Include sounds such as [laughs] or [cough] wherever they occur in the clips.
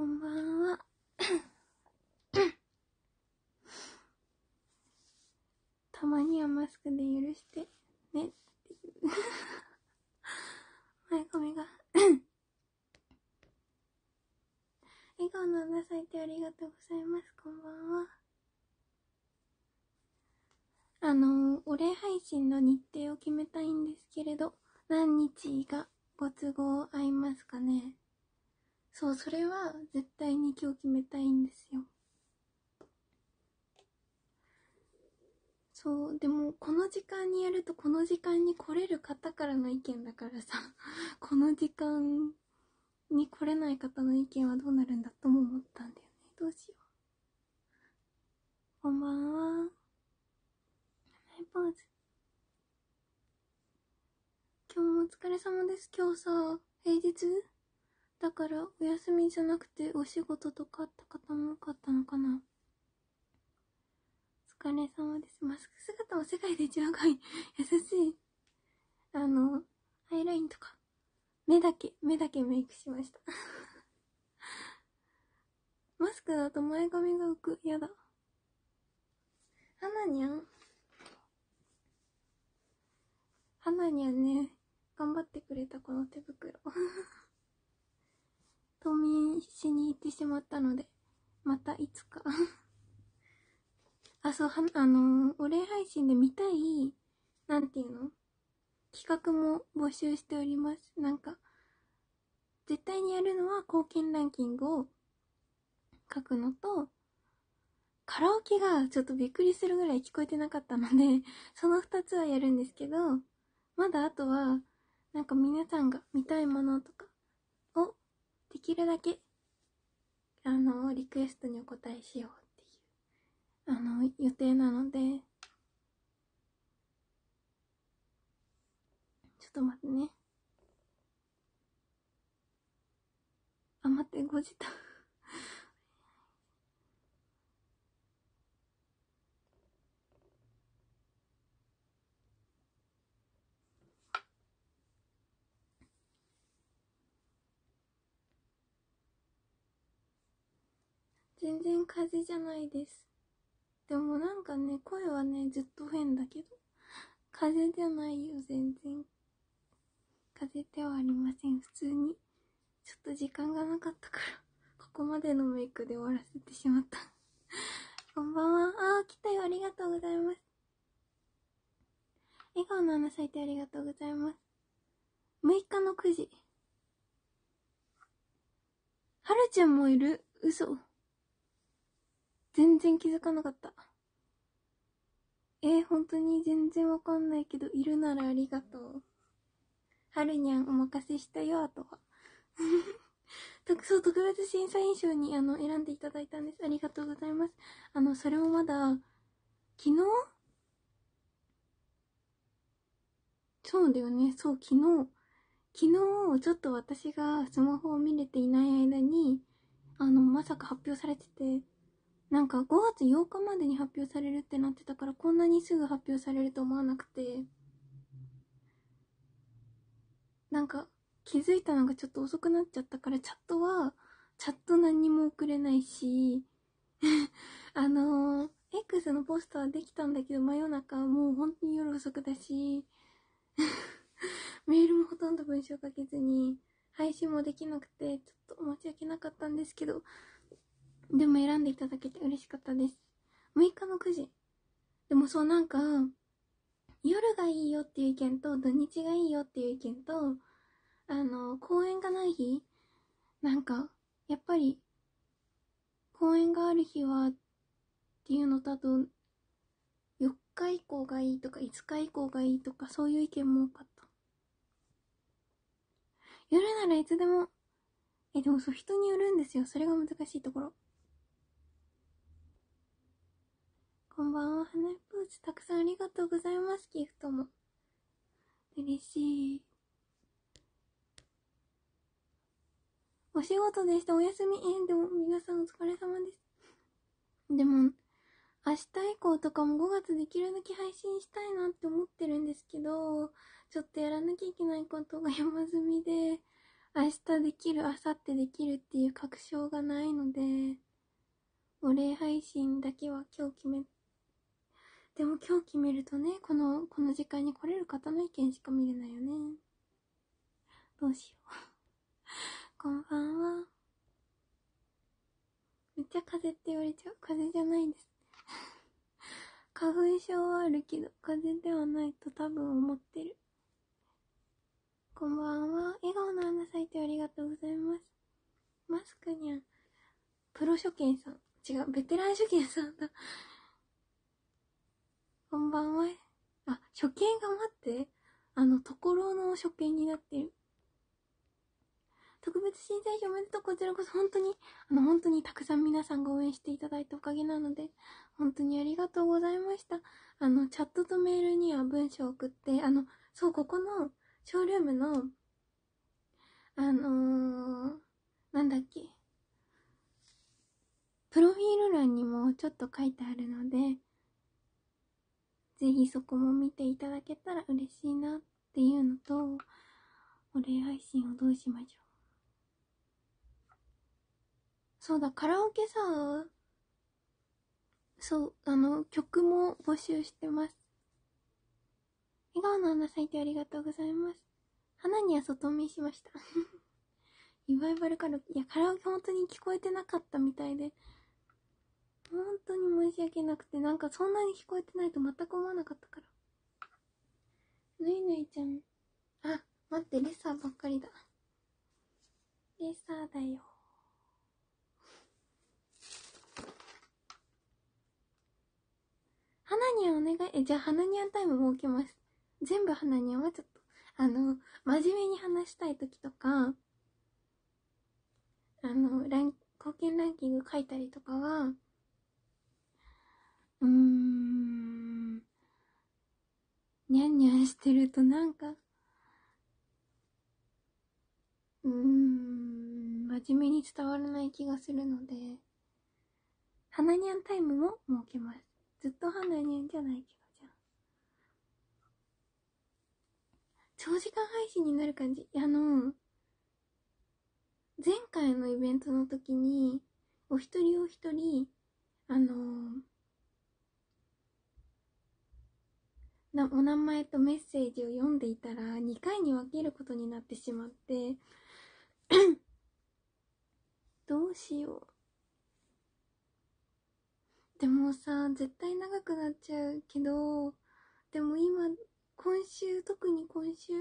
こんばんは。たまにはマスクで許して、ねっていう前髪が笑顔のなさいてありがとうございます。こんばんは。あの、お礼配信の日程を決めたいんですけれど、何日がご都合合いますかねそうそれは絶対に今日決めたいんですよそうでもこの時間にやるとこの時間に来れる方からの意見だからさ [laughs] この時間に来れない方の意見はどうなるんだとも思ったんだよねどうしようこんばんはポーズ今日もお疲れ様です今日さ平日だからお休みじゃなくてお仕事とかあった方も多かったのかなお疲れ様です。マスク姿も世界で一番可愛い。優しい。あの、アイラインとか。目だけ、目だけメイクしました [laughs] マスクだと前髪が浮く。やだ。花にゃん。花にゃんね、頑張ってくれたこの手袋しまったので、またいつか [laughs] あ、そう、は、あのー、お礼配信で見たい、なんていうの企画も募集しております。なんか、絶対にやるのは貢献ランキングを書くのと、カラオケがちょっとびっくりするぐらい聞こえてなかったので [laughs] その2つはやるんですけど、まだあとは、なんか皆さんが見たいものとかをできるだけあの、リクエストにお答えしようっていう、あの、予定なので、ちょっと待ってね。あ、待って、ご時短。全然風邪じゃないです。でもなんかね、声はね、ずっと変だけど。風邪じゃないよ、全然。風邪ではありません、普通に。ちょっと時間がなかったから、ここまでのメイクで終わらせてしまったこんばんは。ああ、来たよ、ありがとうございます。笑顔の花咲いてありがとうございます。6日の9時。はるちゃんもいる嘘。全然気づかなかった。えー、本当に全然わかんないけど、いるならありがとう。はるにゃんお任せしたよ、あとは。特 [laughs] そう、特別審査員賞にあの選んでいただいたんです。ありがとうございます。あの、それもまだ、昨日そうだよね。そう、昨日。昨日、ちょっと私がスマホを見れていない間に、あの、まさか発表されてて、なんか5月8日までに発表されるってなってたからこんなにすぐ発表されると思わなくてなんか気づいたのがちょっと遅くなっちゃったからチャットはチャット何にも送れないし [laughs] あのー、X のポスターできたんだけど真夜中もう本当に夜遅くだし [laughs] メールもほとんど文章書けずに配信もできなくてちょっと申し訳なかったんですけどでも選んでいただけて嬉しかったです。6日の9時。でもそうなんか、夜がいいよっていう意見と、土日がいいよっていう意見と、あの、公園がない日なんか、やっぱり、公園がある日は、っていうのと、あと、4日以降がいいとか、5日以降がいいとか、そういう意見も多かった。夜ならいつでも、え、でもそう、人によるんですよ。それが難しいところ。こんばんは。花いポーチ、たくさんありがとうございます。ギフトも。嬉しい。お仕事でした。お休み。えでも、皆さんお疲れ様です。でも、明日以降とかも5月できるだけ配信したいなって思ってるんですけど、ちょっとやらなきゃいけないことが山積みで、明日できる、明後日できるっていう確証がないので、お礼配信だけは今日決めでも今日決めるとね、この、この時間に来れる方の意見しか見れないよね。どうしよう [laughs] こんばんは。めっちゃ風邪って言われちゃう。風邪じゃないです。[laughs] 花粉症はあるけど、風邪ではないと多分思ってる。こんばんは。笑顔の花咲いてありがとうございます。マスクにゃん。プロ初見さん。違う、ベテラン初見さんだ。こんばんは。あ、初見が待って。あの、ところの初見になってる。特別審査員おめでとう。こちらこそ本当に、あの、本当にたくさん皆さんが応援していただいたおかげなので、本当にありがとうございました。あの、チャットとメールには文章を送って、あの、そう、ここの、ショールームの、あのー、なんだっけ、プロフィール欄にもちょっと書いてあるので、ぜひそこも見ていただけたら嬉しいなっていうのと、お礼配信をどうしましょう。そうだ、カラオケさ、そう、あの、曲も募集してます。笑顔の花咲いてありがとうございます。花には外見しました。[laughs] リバイバルカラオケ、いや、カラオケ本当に聞こえてなかったみたいで、本当に申し訳なくて、なんかそんなに聞こえてないと全く思わなかったから。ぬいぬいちゃん。あ、待って、レッサーばっかりだ。レッサーだよ。花にゃお願い。え、じゃあ花にゃタイム設けます。全部花にゃんはちょっと、あの、真面目に話したい時とか、あの、ラン、貢献ランキング書いたりとかは、うーん、にゃんにゃんしてるとなんか、うーん、真面目に伝わらない気がするので、なにゃんタイムも設けます。ずっとなにゃんじゃないけどじゃん。長時間配信になる感じ。あの、前回のイベントの時に、お一人お一人、あのー、お名前とメッセージを読んでいたら2回に分けることになってしまって [coughs] どうしようでもさ絶対長くなっちゃうけどでも今今週特に今週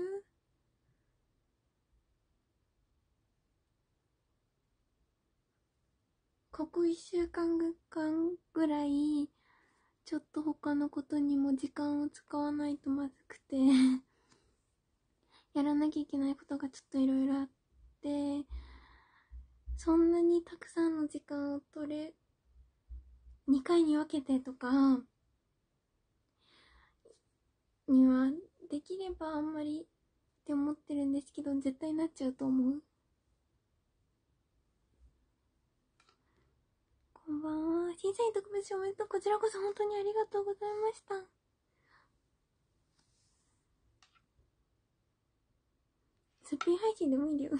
ここ1週間ぐらいちょっと他のことにも時間を使わないとまずくて [laughs] やらなきゃいけないことがちょっといろいろあって、そんなにたくさんの時間を取れ、2回に分けてとか、には、できればあんまりって思ってるんですけど、絶対なっちゃうと思う。こんばんは。審査員特別賞おめでとう。こちらこそ本当にありがとうございました。すっぴん配信でもいいよ [laughs]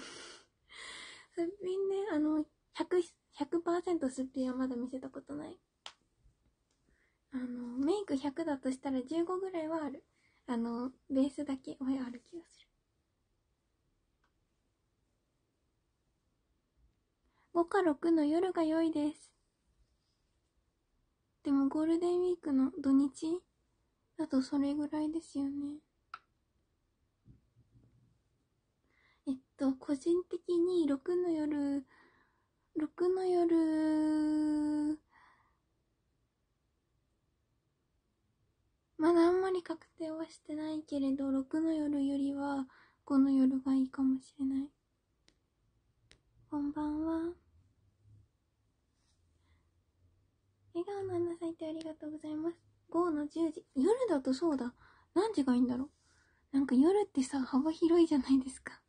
すっぴんね、あの、100、100%すっぴんはまだ見せたことない。あの、メイク100だとしたら15ぐらいはある。あの、ベースだけ、おある気がする。5か6の夜が良いです。でもゴールデンウィークの土日だとそれぐらいですよね。えっと、個人的に6の夜、6の夜、まだあんまり確定はしてないけれど、6の夜よりは5の夜がいいかもしれない。こんばんは。笑顔の花咲いてありがとうございます。午後の10時。夜だとそうだ。何時がいいんだろう。なんか夜ってさ、幅広いじゃないですか。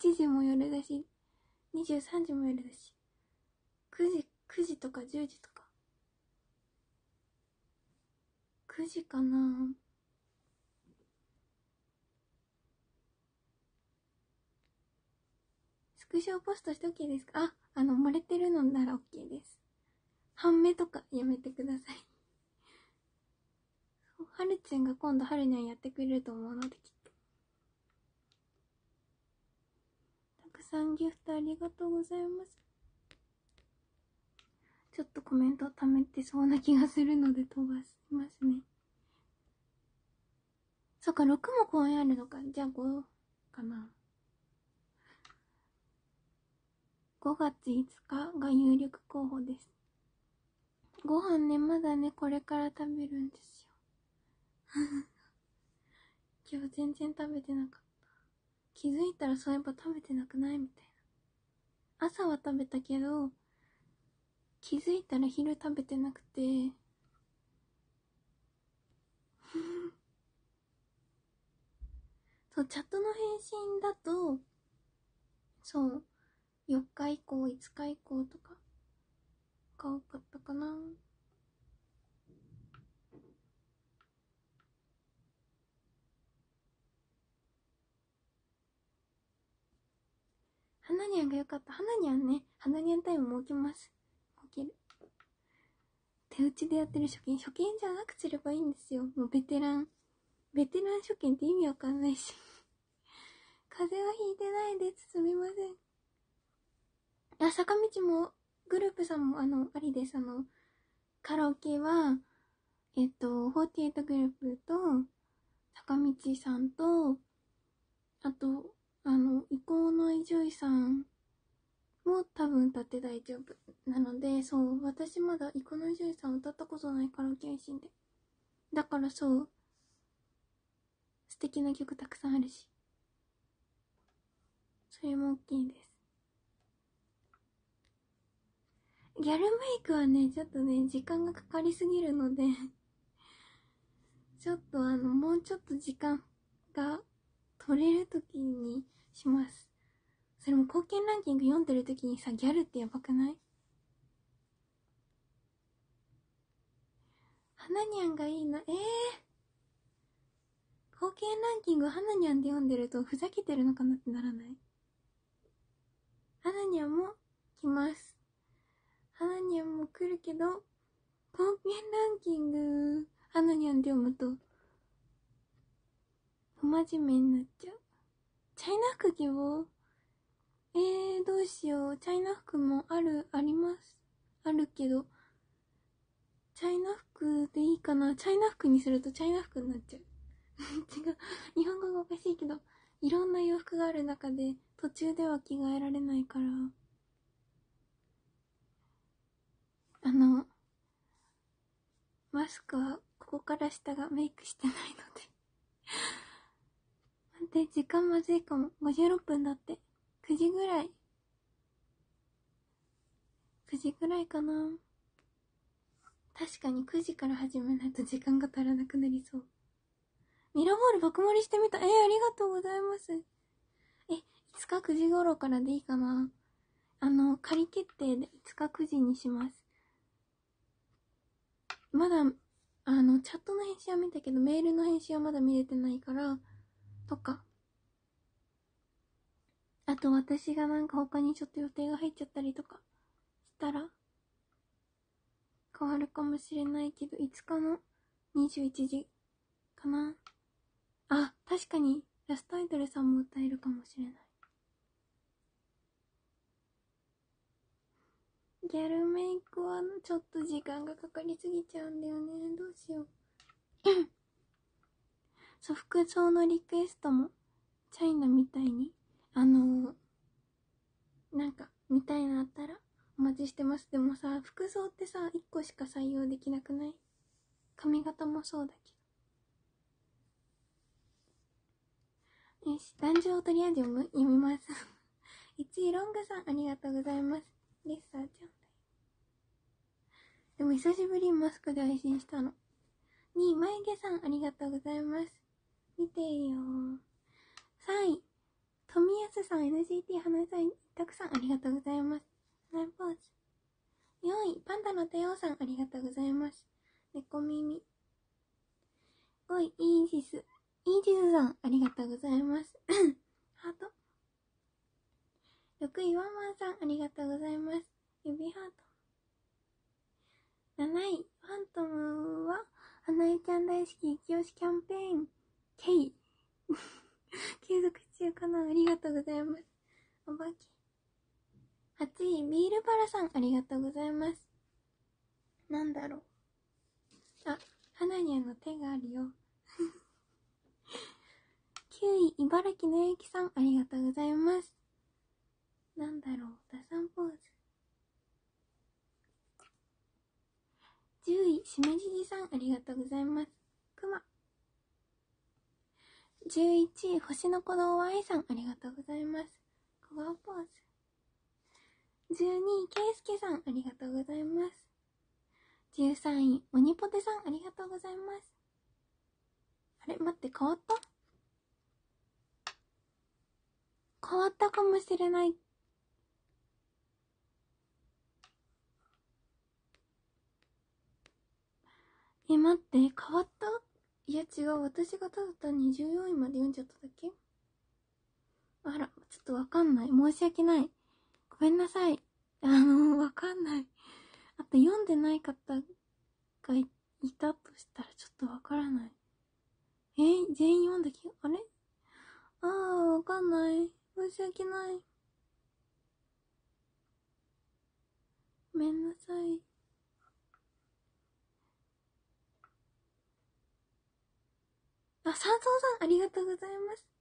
7時も夜だし、23時も夜だし、9時、9時とか10時とか。9時かなスクショをポストして OK ですかあ、あの、漏れてるのなら OK です。半目とかやめてくださいはる [laughs] ちゃんが今度はるにゃんやってくれると思うのできっとたくさんギフトありがとうございますちょっとコメントを貯めてそうな気がするので飛ばしますねそっか6も公演あるのかじゃあ5かな5月5日が有力候補ですご飯ね、まだね、これから食べるんですよ。[laughs] 今日全然食べてなかった。気づいたらそういえば食べてなくないみたいな。朝は食べたけど、気づいたら昼食べてなくて。[laughs] そう、チャットの返信だと、そう、4日以降、5日以降とか、か多かったかな花にゃんが良かった花にゃんね花にゃんタイム設けます設ける手打ちでやってる初見初見じゃなくすればいいんですよもうベテランベテラン初見って意味わかんないし風邪はひいてないですすみませんあ坂道もグループさんもあのありですあのカラオケはえっと48グループと坂道さんとあとあのイーノイジョイさんも多分歌って大丈夫なのでそう私まだイーノイジョイさん歌ったことないカラオケ配信でだからそう素敵な曲たくさんあるしそれも大きいですギャルメイクはね、ちょっとね、時間がかかりすぎるのでちょっとあの、もうちょっと時間が取れるときにします。それも貢献ランキング読んでるときにさ、ギャルってやばくない花にゃんがいいな、ええー、貢献ランキング花にゃんで読んでるとふざけてるのかなってならない花にゃんも来ます。来るけど、貢献ランキング、あのにゃんで読むと、不真面目になっちゃう。チャイナ服希望えー、どうしよう。チャイナ服もある、あります。あるけど、チャイナ服でいいかな。チャイナ服にするとチャイナ服になっちゃう。[laughs] 違う。日本語がおかしいけど、いろんな洋服がある中で、途中では着替えられないから。マスクはここから下がメイクしてないので [laughs] 待って時間まずいかも56分だって9時ぐらい9時ぐらいかな確かに9時から始めないと時間が足らなくなりそうミラーボール爆盛りしてみたえー、ありがとうございますえ5日9時頃からでいいかなあの仮決定で5日9時にしますまだ、あの、チャットの返信は見たけど、メールの返信はまだ見れてないから、とか。あと私がなんか他にちょっと予定が入っちゃったりとかしたら、変わるかもしれないけど、5日の21時かな。あ、確かに、ラストアイドルさんも歌えるかもしれない。ギャルメイクはちょっと時間がかかりすぎちゃうんだよね。どうしよう。[coughs] そう、服装のリクエストも、チャイナみたいに、あのー、なんか、みたいなあったら、お待ちしてます。でもさ、服装ってさ、1個しか採用できなくない髪型もそうだけど。よし、男女をとりあえず読む読みます。一位ロングさん、ありがとうございます。リッサーちゃん。でも久しぶりにマスクで配信したの。2位、眉毛さん、ありがとうございます。見てよ。3位、富安さん、NGT 花さん、たくさんありがとうございます。ナイポーズ。4位、パンダの帝王さん、ありがとうございます。猫耳。5位、イージス。イージスさん、ありがとうございます。[coughs] ハート。6位、ワンワンさん、ありがとうございます。指ハート。7位、ファントムは、花江ちゃん大好き、き押しキャンペーン、K。[laughs] 継続中かなありがとうございます。おばけ。8位、ビールバラさん、ありがとうございます。なんだろう。あ、花にあの手があるよ。9 [laughs] 位、茨城のゆきさん、ありがとうございます。なんだろう、ダサンポーズ。10位、しめじじさん、ありがとうございます。くま。11位、星の子のお愛さん、ありがとうございます。小顔ポーズ。12位、けいすけさん、ありがとうございます。13位、おにぽてさん、ありがとうございます。あれ、待って、変わった変わったかもしれないえ、待って、変わったいや違う、私がただ単に14位まで読んじゃっただけあら、ちょっとわかんない。申し訳ない。ごめんなさい。あの、わかんない。あと読んでない方がいたとしたらちょっとわからない。え全員読んだ気あれああ、わかんない。申し訳ない。ごめんなさい。あ、佐藤さん、ありがとうございます。